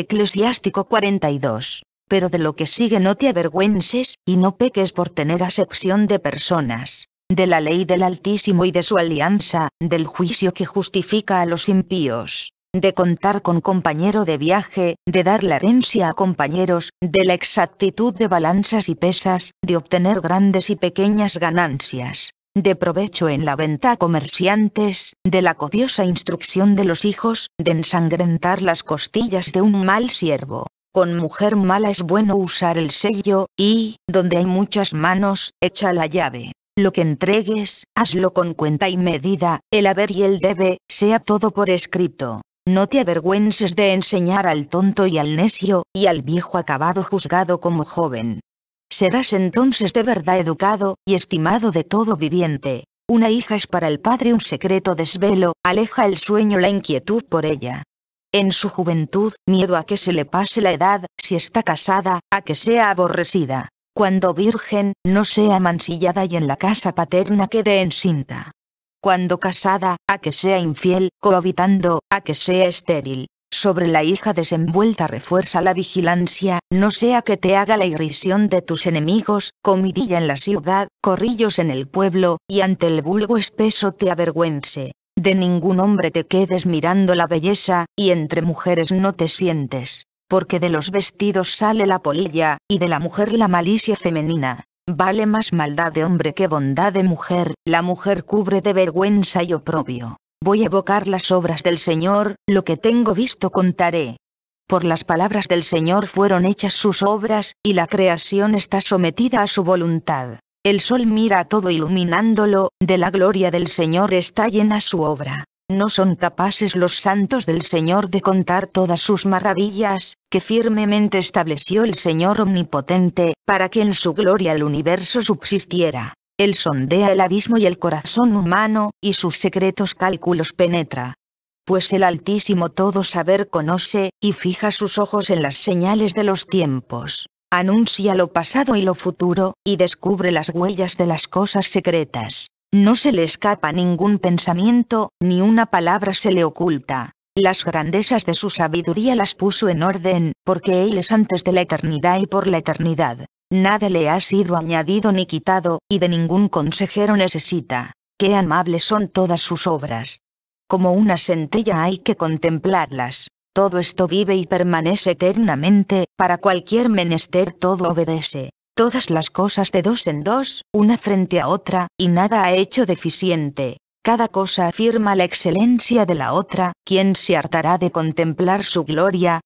Eclesiástico 42. Pero de lo que sigue no te avergüences, y no peques por tener acepción de personas, de la ley del Altísimo y de su alianza, del juicio que justifica a los impíos, de contar con compañero de viaje, de dar la herencia a compañeros, de la exactitud de balanzas y pesas, de obtener grandes y pequeñas ganancias, de provecho en la venta a comerciantes, de la copiosa instrucción de los hijos, de ensangrentar las costillas de un mal siervo. Con mujer mala es bueno usar el sello, y, donde hay muchas manos, echa la llave. Lo que entregues, hazlo con cuenta y medida, el haber y el debe, sea todo por escrito. No te avergüences de enseñar al tonto y al necio, y al viejo acabado juzgado como joven. Serás entonces de verdad educado y estimado de todo viviente. Una hija es para el padre un secreto desvelo, aleja el sueño la inquietud por ella. En su juventud, miedo a que se le pase la edad, si está casada, a que sea aborrecida. Cuando virgen, no sea mansillada y en la casa paterna quede encinta. Cuando casada, a que sea infiel, cohabitando, a que sea estéril sobre la hija desenvuelta refuerza la vigilancia, no sea que te haga la irrisión de tus enemigos, comidilla en la ciudad, corrillos en el pueblo, y ante el vulgo espeso te avergüence. De ningún hombre te quedes mirando la belleza, y entre mujeres no te sientes, porque de los vestidos sale la polilla, y de la mujer la malicia femenina. Vale más maldad de hombre que bondad de mujer, la mujer cubre de vergüenza y oprobio. Voy a evocar las obras del Señor, lo que tengo visto contaré. Por las palabras del Señor fueron hechas sus obras, y la creación está sometida a su voluntad. El sol mira a todo iluminándolo, de la gloria del Señor está llena su obra. No son capaces los santos del Señor de contar todas sus maravillas, que firmemente estableció el Señor Omnipotente, para que en su gloria el universo subsistiera. Él sondea el abismo y el corazón humano, y sus secretos cálculos penetra. Pues el Altísimo todo saber conoce, y fija sus ojos en las señales de los tiempos. Anuncia lo pasado y lo futuro, y descubre las huellas de las cosas secretas. No se le escapa ningún pensamiento, ni una palabra se le oculta. Las grandezas de su sabiduría las puso en orden, porque Él es antes de la eternidad y por la eternidad nada le ha sido añadido ni quitado, y de ningún consejero necesita. Qué amables son todas sus obras. Como una centella hay que contemplarlas. Todo esto vive y permanece eternamente, para cualquier menester todo obedece. Todas las cosas de dos en dos, una frente a otra, y nada ha hecho deficiente. Cada cosa afirma la excelencia de la otra, quien se hartará de contemplar su gloria?